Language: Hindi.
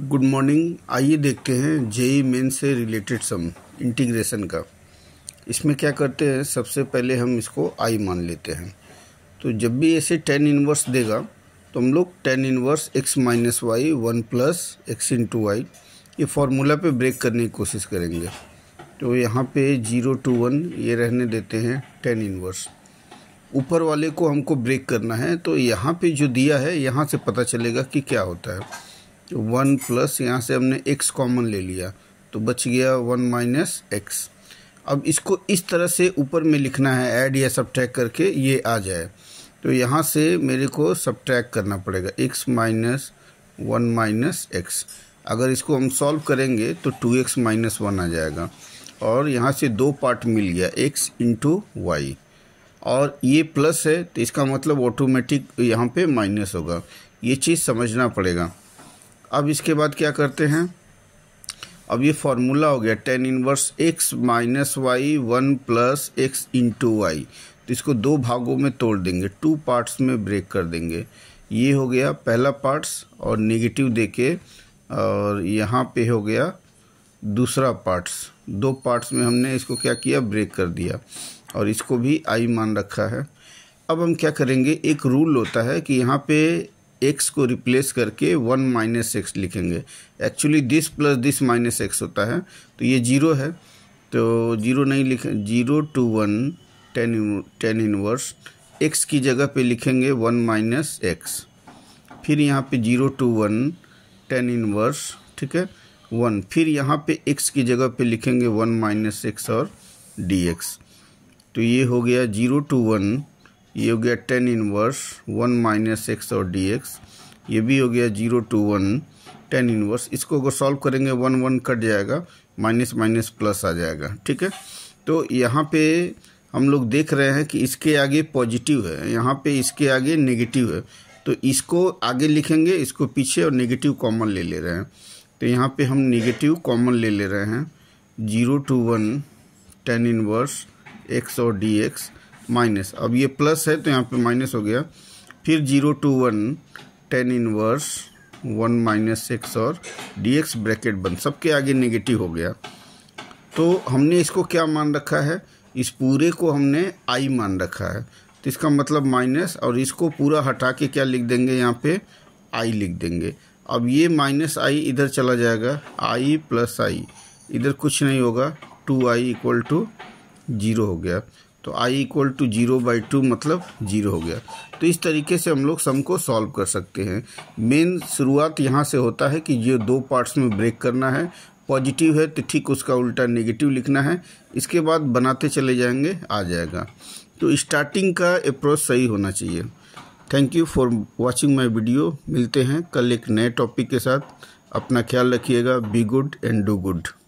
गुड मॉर्निंग आइए देखते हैं जेई मेन से रिलेटेड सम इंटीग्रेशन का इसमें क्या करते हैं सबसे पहले हम इसको आई मान लेते हैं तो जब भी ऐसे टेन इनवर्स देगा तो हम लोग tan inverse x minus y one plus x into y ये फार्मूला पे ब्रेक करने की कोशिश करेंगे तो यहाँ पे जीरो टू वन ये रहने देते हैं टेन इनवर्स ऊपर वाले को हमको ब्रेक करना है तो यहाँ पे जो दिया है यहाँ से पता चलेगा कि क्या होता है तो वन प्लस यहाँ से हमने एक्स कॉमन ले लिया तो बच गया वन माइनस एक्स अब इसको इस तरह से ऊपर में लिखना है ऐड या सब करके ये आ जाए तो यहाँ से मेरे को सब करना पड़ेगा x minus one minus x अगर इसको हम सॉल्व करेंगे तो टू एक्स माइनस वन आ जाएगा और यहाँ से दो पार्ट मिल गया एक्स इंटू वाई और ये प्लस है तो इसका मतलब ऑटोमेटिक यहाँ पे माइनस होगा ये चीज़ समझना पड़ेगा अब इसके बाद क्या करते हैं अब ये फॉर्मूला हो गया tan inverse x minus y one plus x into y तो इसको दो भागों में तोड़ देंगे टू पार्ट्स में ब्रेक कर देंगे ये हो गया पहला पार्ट्स और नेगेटिव देके और यहाँ पे हो गया दूसरा पार्ट्स दो पार्ट्स में हमने इसको क्या किया ब्रेक कर दिया और इसको भी आई मान रखा है अब हम क्या करेंगे एक रूल होता है कि यहाँ पे एक्स को रिप्लेस करके वन माइनस एक्स लिखेंगे actually this plus this minus x होता है तो ये जीरो है तो जीरो नहीं लिखे zero to one tan tan inverse x की जगह पे लिखेंगे वन माइनस एक्स फिर यहाँ पे zero to one tan inverse ठीक है वन फिर यहाँ पे एक्स की जगह पे लिखेंगे वन माइनस एक्स और डी एक्स तो ये हो गया जीरो टू वन ये हो गया tan inverse one minus x और डी एक्स ये भी हो गया zero to one tan inverse इसको अगर सॉल्व करेंगे वन वन कट जाएगा माइनस माइनस प्लस आ जाएगा ठीक है तो यहाँ पे हम लोग देख रहे हैं कि इसके आगे पॉजिटिव है यहाँ पे इसके आगे नेगेटिव है तो इसको आगे लिखेंगे इसको पीछे और नेगेटिव कॉमन ले ले रहे हैं तो यहाँ पे हम नेगेटिव कॉमन ले ले रहे हैं zero to one tan inverse x और डी एक्स माइनस अब ये प्लस है तो यहाँ पे माइनस हो गया फिर zero to one tan inverse one minus x और डी एक्स ब्रैकेट बन सबके आगे नेगेटिव हो गया तो हमने इसको क्या मान रखा है इस पूरे को हमने आई मान रखा है तो इसका मतलब माइनस और इसको पूरा हटा के क्या लिख देंगे यहाँ पे आई लिख देंगे अब ये माइनस आई इधर चला जाएगा आई प्लस आई इधर कुछ नहीं होगा two I equal to zero हो गया तो I equal to zero by two मतलब जीरो हो गया तो इस तरीके से हम लोग सम को सॉल्व कर सकते हैं मेन शुरुआत यहाँ से होता है कि ये दो पार्ट्स में ब्रेक करना है पॉजिटिव है तो ठीक उसका उल्टा नेगेटिव लिखना है इसके बाद बनाते चले जाएंगे आ जाएगा तो स्टार्टिंग का अप्रोच सही होना चाहिए thank you for watching my video मिलते हैं कल एक नए टॉपिक के साथ अपना ख्याल रखिएगा be good and do good